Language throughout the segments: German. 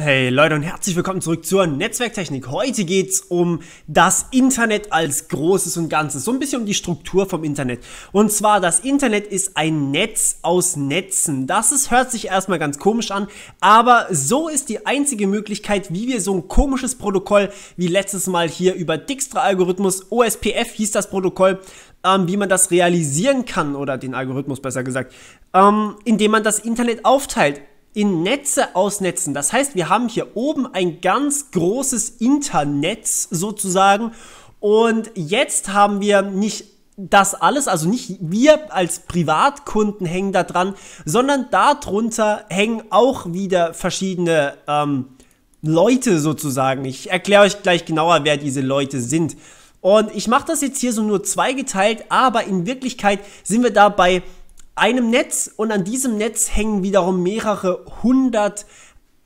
Hey Leute und herzlich willkommen zurück zur Netzwerktechnik. Heute geht's um das Internet als Großes und Ganzes, so ein bisschen um die Struktur vom Internet. Und zwar, das Internet ist ein Netz aus Netzen. Das ist, hört sich erstmal ganz komisch an, aber so ist die einzige Möglichkeit, wie wir so ein komisches Protokoll wie letztes Mal hier über Dijkstra-Algorithmus, OSPF hieß das Protokoll, ähm, wie man das realisieren kann oder den Algorithmus besser gesagt, ähm, indem man das Internet aufteilt in Netze ausnetzen. Das heißt, wir haben hier oben ein ganz großes Internetz sozusagen. Und jetzt haben wir nicht das alles, also nicht wir als Privatkunden hängen da dran, sondern darunter hängen auch wieder verschiedene ähm, Leute sozusagen. Ich erkläre euch gleich genauer, wer diese Leute sind. Und ich mache das jetzt hier so nur zweigeteilt, aber in Wirklichkeit sind wir dabei einem Netz und an diesem Netz hängen wiederum mehrere hundert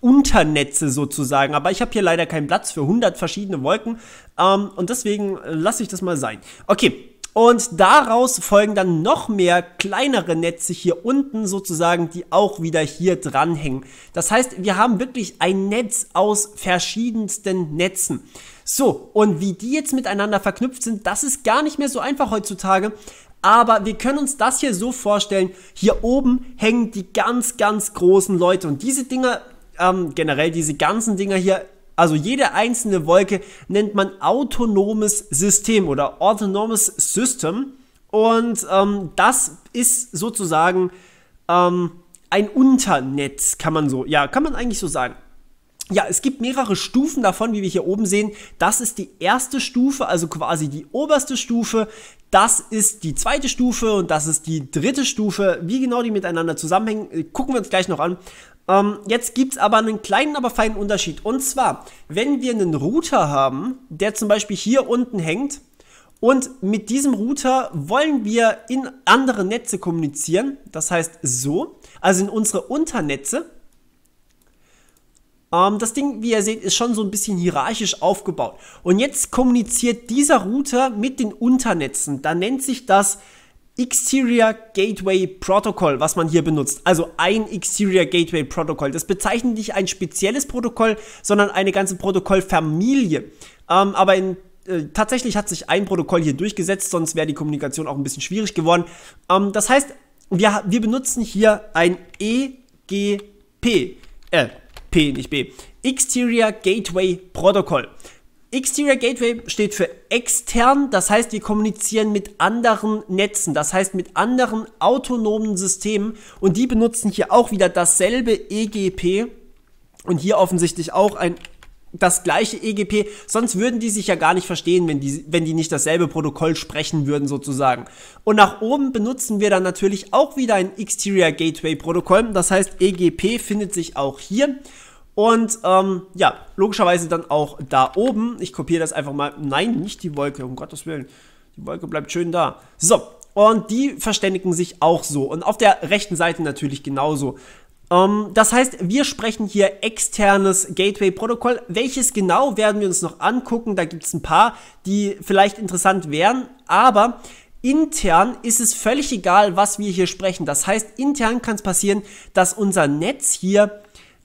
Unternetze sozusagen. Aber ich habe hier leider keinen Platz für hundert verschiedene Wolken ähm, und deswegen lasse ich das mal sein. Okay. Und daraus folgen dann noch mehr kleinere Netze hier unten sozusagen, die auch wieder hier dranhängen. Das heißt, wir haben wirklich ein Netz aus verschiedensten Netzen. So, und wie die jetzt miteinander verknüpft sind, das ist gar nicht mehr so einfach heutzutage, aber wir können uns das hier so vorstellen, hier oben hängen die ganz, ganz großen Leute und diese Dinger, ähm, generell diese ganzen Dinger hier, also jede einzelne Wolke nennt man autonomes System oder autonomes System und ähm, das ist sozusagen ähm, ein Unternetz, kann man so, ja, kann man eigentlich so sagen ja, es gibt mehrere Stufen davon, wie wir hier oben sehen. Das ist die erste Stufe, also quasi die oberste Stufe. Das ist die zweite Stufe und das ist die dritte Stufe. Wie genau die miteinander zusammenhängen, äh, gucken wir uns gleich noch an. Ähm, jetzt gibt es aber einen kleinen, aber feinen Unterschied. Und zwar, wenn wir einen Router haben, der zum Beispiel hier unten hängt, und mit diesem Router wollen wir in andere Netze kommunizieren, das heißt so, also in unsere Unternetze, ähm, das Ding, wie ihr seht, ist schon so ein bisschen hierarchisch aufgebaut. Und jetzt kommuniziert dieser Router mit den Unternetzen. Da nennt sich das Exterior Gateway Protocol, was man hier benutzt. Also ein Exterior Gateway Protocol. Das bezeichnet nicht ein spezielles Protokoll, sondern eine ganze Protokollfamilie. Ähm, aber in, äh, tatsächlich hat sich ein Protokoll hier durchgesetzt, sonst wäre die Kommunikation auch ein bisschen schwierig geworden. Ähm, das heißt, wir, wir benutzen hier ein EGP. Äh, P, nicht B. Exterior Gateway Protocol. Exterior Gateway steht für extern, das heißt, wir kommunizieren mit anderen Netzen, das heißt mit anderen autonomen Systemen und die benutzen hier auch wieder dasselbe EGP und hier offensichtlich auch ein das gleiche EGP, sonst würden die sich ja gar nicht verstehen, wenn die, wenn die nicht dasselbe Protokoll sprechen würden sozusagen. Und nach oben benutzen wir dann natürlich auch wieder ein Exterior Gateway Protokoll, das heißt EGP findet sich auch hier und ähm, ja, logischerweise dann auch da oben. Ich kopiere das einfach mal. Nein, nicht die Wolke, um Gottes Willen. Die Wolke bleibt schön da. So, und die verständigen sich auch so. Und auf der rechten Seite natürlich genauso. Ähm, das heißt, wir sprechen hier externes Gateway-Protokoll. Welches genau werden wir uns noch angucken? Da gibt es ein paar, die vielleicht interessant wären, aber Intern ist es völlig egal, was wir hier sprechen. Das heißt, intern kann es passieren, dass unser Netz hier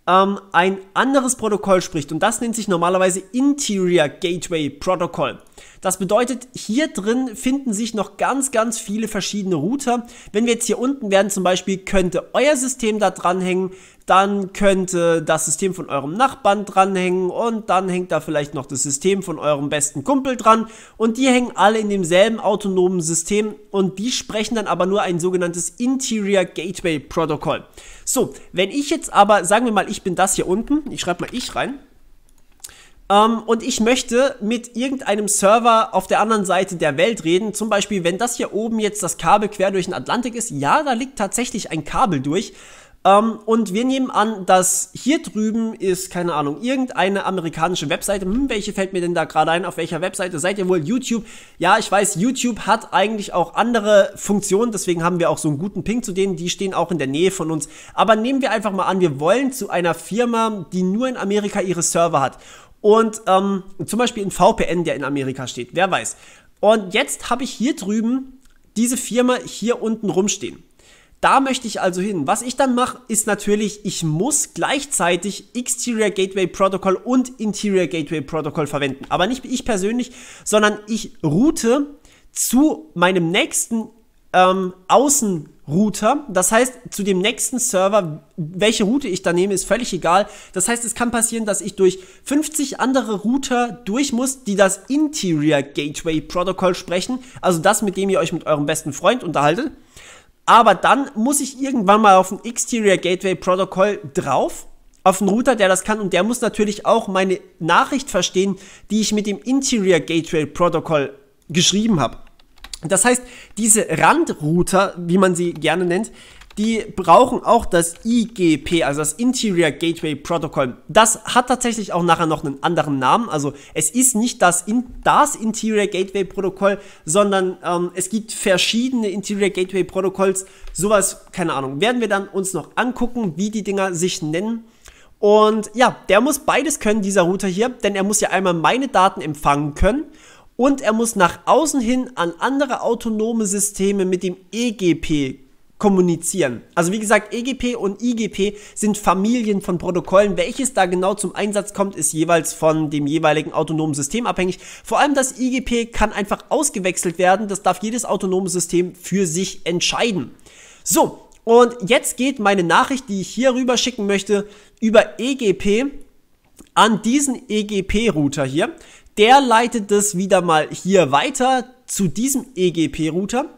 ähm, ein anderes Protokoll spricht. Und das nennt sich normalerweise Interior Gateway Protocol. Das bedeutet, hier drin finden sich noch ganz, ganz viele verschiedene Router. Wenn wir jetzt hier unten wären zum Beispiel, könnte euer System da dranhängen, dann könnte das System von eurem Nachbarn dranhängen und dann hängt da vielleicht noch das System von eurem besten Kumpel dran und die hängen alle in demselben autonomen System und die sprechen dann aber nur ein sogenanntes Interior Gateway Protocol. So, wenn ich jetzt aber, sagen wir mal, ich bin das hier unten, ich schreibe mal ich rein, um, ähm, und ich möchte mit irgendeinem Server auf der anderen Seite der Welt reden. Zum Beispiel, wenn das hier oben jetzt das Kabel quer durch den Atlantik ist. Ja, da liegt tatsächlich ein Kabel durch. Um, ähm, und wir nehmen an, dass hier drüben ist, keine Ahnung, irgendeine amerikanische Webseite. Hm, welche fällt mir denn da gerade ein? Auf welcher Webseite seid ihr wohl? YouTube. Ja, ich weiß, YouTube hat eigentlich auch andere Funktionen. Deswegen haben wir auch so einen guten Ping zu denen. Die stehen auch in der Nähe von uns. Aber nehmen wir einfach mal an, wir wollen zu einer Firma, die nur in Amerika ihre Server hat und ähm, zum Beispiel ein VPN, der in Amerika steht, wer weiß. Und jetzt habe ich hier drüben diese Firma hier unten rumstehen. Da möchte ich also hin. Was ich dann mache, ist natürlich, ich muss gleichzeitig Exterior Gateway Protocol und Interior Gateway Protocol verwenden. Aber nicht ich persönlich, sondern ich route zu meinem nächsten ähm, Außen Router. Das heißt, zu dem nächsten Server, welche Route ich da nehme, ist völlig egal. Das heißt, es kann passieren, dass ich durch 50 andere Router durch muss, die das Interior Gateway Protocol sprechen. Also das, mit dem ihr euch mit eurem besten Freund unterhaltet. Aber dann muss ich irgendwann mal auf ein Exterior Gateway Protocol drauf. Auf einen Router, der das kann und der muss natürlich auch meine Nachricht verstehen, die ich mit dem Interior Gateway Protocol geschrieben habe. Das heißt, diese Randrouter, wie man sie gerne nennt, die brauchen auch das IGP, also das Interior Gateway Protocol. Das hat tatsächlich auch nachher noch einen anderen Namen. Also es ist nicht das, In das Interior Gateway Protocol, sondern ähm, es gibt verschiedene Interior Gateway Protocols. Sowas, keine Ahnung, werden wir dann uns noch angucken, wie die Dinger sich nennen. Und ja, der muss beides können, dieser Router hier, denn er muss ja einmal meine Daten empfangen können und er muss nach außen hin an andere autonome Systeme mit dem EGP kommunizieren. Also wie gesagt, EGP und IGP sind Familien von Protokollen. Welches da genau zum Einsatz kommt, ist jeweils von dem jeweiligen autonomen System abhängig. Vor allem das IGP kann einfach ausgewechselt werden. Das darf jedes autonome System für sich entscheiden. So, und jetzt geht meine Nachricht, die ich hier rüber schicken möchte, über EGP an diesen EGP-Router hier. Der leitet das wieder mal hier weiter zu diesem EGP-Router.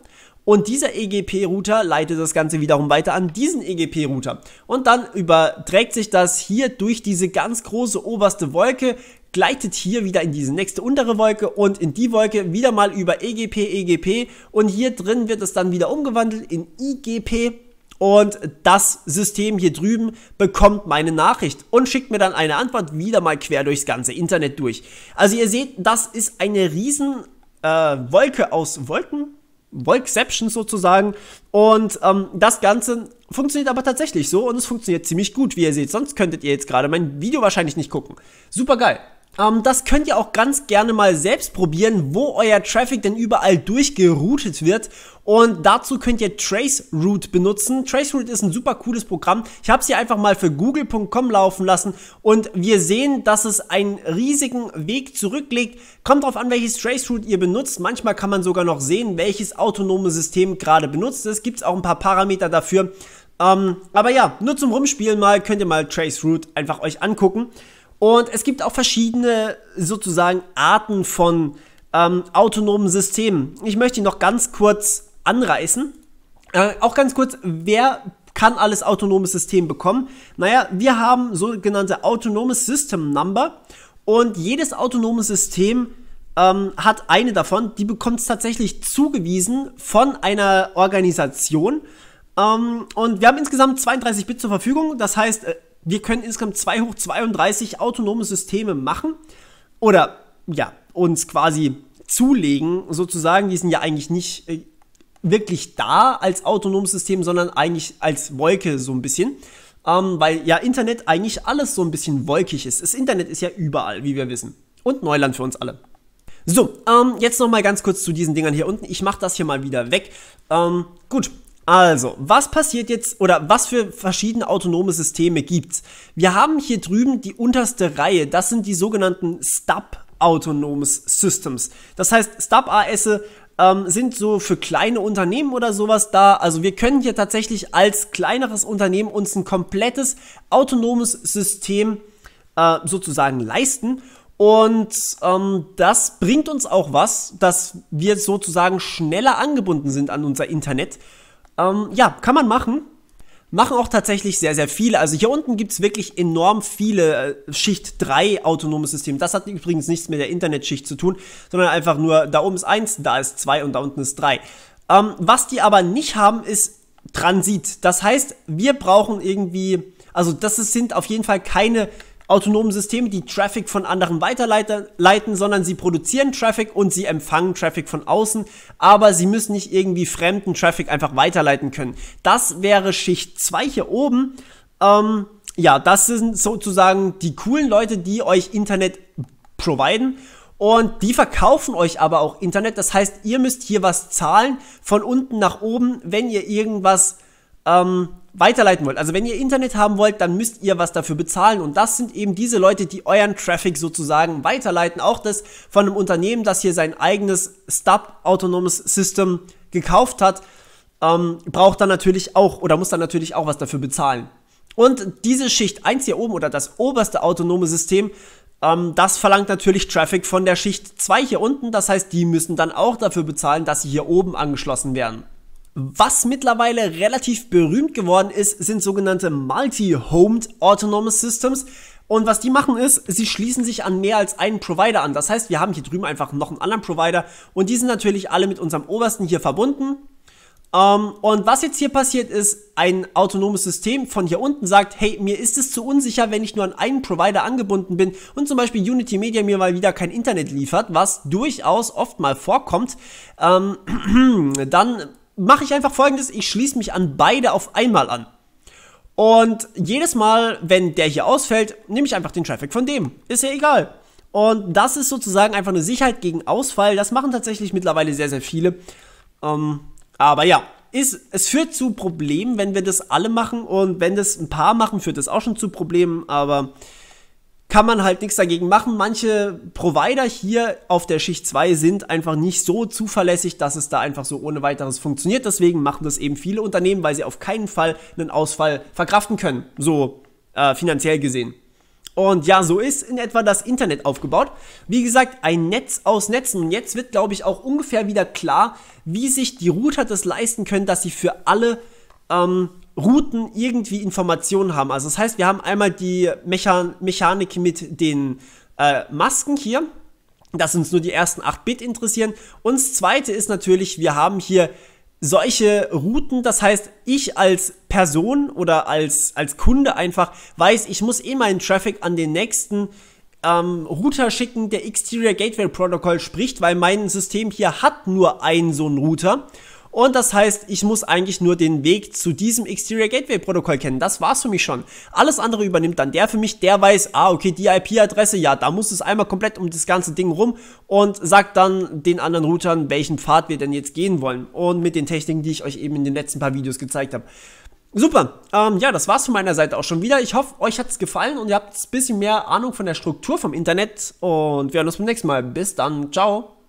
Und dieser EGP-Router leitet das Ganze wiederum weiter an diesen EGP-Router. Und dann überträgt sich das hier durch diese ganz große oberste Wolke, gleitet hier wieder in diese nächste untere Wolke und in die Wolke wieder mal über EGP, EGP. Und hier drin wird es dann wieder umgewandelt in IGP und das System hier drüben bekommt meine Nachricht und schickt mir dann eine Antwort wieder mal quer durchs ganze Internet durch. Also ihr seht, das ist eine riesen äh, Wolke aus Wolken, Volkception sozusagen. Und ähm, das Ganze funktioniert aber tatsächlich so und es funktioniert ziemlich gut, wie ihr seht. Sonst könntet ihr jetzt gerade mein Video wahrscheinlich nicht gucken. Super geil. Ähm, das könnt ihr auch ganz gerne mal selbst probieren, wo euer Traffic denn überall durchgeroutet wird. Und dazu könnt ihr Traceroute benutzen. Traceroute ist ein super cooles Programm. Ich habe es hier einfach mal für google.com laufen lassen und wir sehen, dass es einen riesigen Weg zurücklegt. Kommt drauf an, welches Traceroute ihr benutzt. Manchmal kann man sogar noch sehen, welches autonome System gerade benutzt ist. Gibt es auch ein paar Parameter dafür. Ähm, aber ja, nur zum Rumspielen mal könnt ihr mal Traceroute einfach euch angucken. Und es gibt auch verschiedene sozusagen Arten von ähm, autonomen Systemen. Ich möchte ihn noch ganz kurz anreißen. Äh, auch ganz kurz, wer kann alles autonomes System bekommen? Naja, wir haben sogenannte autonomes System Number und jedes autonome System ähm, hat eine davon, die bekommt es tatsächlich zugewiesen von einer Organisation. Ähm, und wir haben insgesamt 32 Bit zur Verfügung, das heißt, äh, wir können insgesamt 2 hoch 32 autonome Systeme machen oder ja, uns quasi zulegen, sozusagen. Die sind ja eigentlich nicht äh, wirklich da als autonomes System, sondern eigentlich als Wolke so ein bisschen. Ähm, weil ja Internet eigentlich alles so ein bisschen wolkig ist. Das Internet ist ja überall, wie wir wissen. Und Neuland für uns alle. So, ähm, jetzt nochmal ganz kurz zu diesen Dingern hier unten. Ich mache das hier mal wieder weg. Ähm, gut, also, was passiert jetzt oder was für verschiedene autonome Systeme gibt's? Wir haben hier drüben die unterste Reihe, das sind die sogenannten Stub Autonomous Systems. Das heißt, Stub AS ähm, sind so für kleine Unternehmen oder sowas da. Also wir können hier tatsächlich als kleineres Unternehmen uns ein komplettes autonomes System äh, sozusagen leisten. Und ähm, das bringt uns auch was, dass wir sozusagen schneller angebunden sind an unser Internet. Ähm, ja, kann man machen. Machen auch tatsächlich sehr, sehr viele. Also hier unten gibt es wirklich enorm viele äh, Schicht 3 autonome Systeme. Das hat übrigens nichts mit der Internetschicht zu tun, sondern einfach nur, da oben ist 1, da ist 2 und da unten ist 3. Ähm, was die aber nicht haben, ist Transit. Das heißt, wir brauchen irgendwie, also das sind auf jeden Fall keine autonomen Systeme, die Traffic von anderen weiterleiten, sondern sie produzieren Traffic und sie empfangen Traffic von außen, aber sie müssen nicht irgendwie fremden Traffic einfach weiterleiten können. Das wäre Schicht 2 hier oben. Ähm, ja, das sind sozusagen die coolen Leute, die euch Internet providen. Und die verkaufen euch aber auch Internet. Das heißt, ihr müsst hier was zahlen von unten nach oben, wenn ihr irgendwas ähm, weiterleiten wollt. Also wenn ihr Internet haben wollt, dann müsst ihr was dafür bezahlen. Und das sind eben diese Leute, die euren Traffic sozusagen weiterleiten. Auch das von einem Unternehmen, das hier sein eigenes Stub-autonomes System gekauft hat, ähm, braucht dann natürlich auch oder muss dann natürlich auch was dafür bezahlen. Und diese Schicht 1 hier oben oder das oberste autonome System, ähm, das verlangt natürlich Traffic von der Schicht 2 hier unten. Das heißt, die müssen dann auch dafür bezahlen, dass sie hier oben angeschlossen werden. Was mittlerweile relativ berühmt geworden ist, sind sogenannte Multi-Homed Autonomous Systems. Und was die machen ist, sie schließen sich an mehr als einen Provider an. Das heißt, wir haben hier drüben einfach noch einen anderen Provider und die sind natürlich alle mit unserem obersten hier verbunden. Um, ähm, und was jetzt hier passiert ist, ein autonomes System von hier unten sagt, hey, mir ist es zu unsicher, wenn ich nur an einen Provider angebunden bin und zum Beispiel Unity Media mir mal wieder kein Internet liefert, was durchaus oft mal vorkommt, um, ähm, dann mache ich einfach folgendes, ich schließe mich an beide auf einmal an. Und jedes Mal, wenn der hier ausfällt, nehme ich einfach den Traffic von dem. Ist ja egal. Und das ist sozusagen einfach eine Sicherheit gegen Ausfall. Das machen tatsächlich mittlerweile sehr, sehr viele. Ähm, aber ja, ist, es führt zu Problemen, wenn wir das alle machen. Und wenn das ein paar machen, führt das auch schon zu Problemen. Aber kann man halt nichts dagegen machen. Manche Provider hier auf der Schicht 2 sind einfach nicht so zuverlässig, dass es da einfach so ohne weiteres funktioniert. Deswegen machen das eben viele Unternehmen, weil sie auf keinen Fall einen Ausfall verkraften können, so äh, finanziell gesehen. Und ja, so ist in etwa das Internet aufgebaut. Wie gesagt, ein Netz aus Netzen. Und jetzt wird, glaube ich, auch ungefähr wieder klar, wie sich die Router das leisten können, dass sie für alle ähm, Routen irgendwie Informationen haben. Also das heißt, wir haben einmal die Mechan Mechanik mit den äh, Masken hier, dass uns nur die ersten 8 Bit interessieren. Und das zweite ist natürlich, wir haben hier solche Routen, das heißt, ich als Person oder als, als Kunde einfach weiß, ich muss eh meinen Traffic an den nächsten ähm, Router schicken, der Exterior Gateway Protocol spricht, weil mein System hier hat nur einen so einen Router und das heißt, ich muss eigentlich nur den Weg zu diesem Exterior Gateway Protokoll kennen. Das war's für mich schon. Alles andere übernimmt dann der für mich, der weiß, ah, okay, die IP-Adresse, ja, da muss es einmal komplett um das ganze Ding rum und sagt dann den anderen Routern, welchen Pfad wir denn jetzt gehen wollen. Und mit den Techniken, die ich euch eben in den letzten paar Videos gezeigt habe. Super, ähm, ja, das war's von meiner Seite auch schon wieder. Ich hoffe, euch hat's gefallen und ihr habt ein bisschen mehr Ahnung von der Struktur vom Internet. Und wir hören uns beim nächsten Mal. Bis dann, ciao.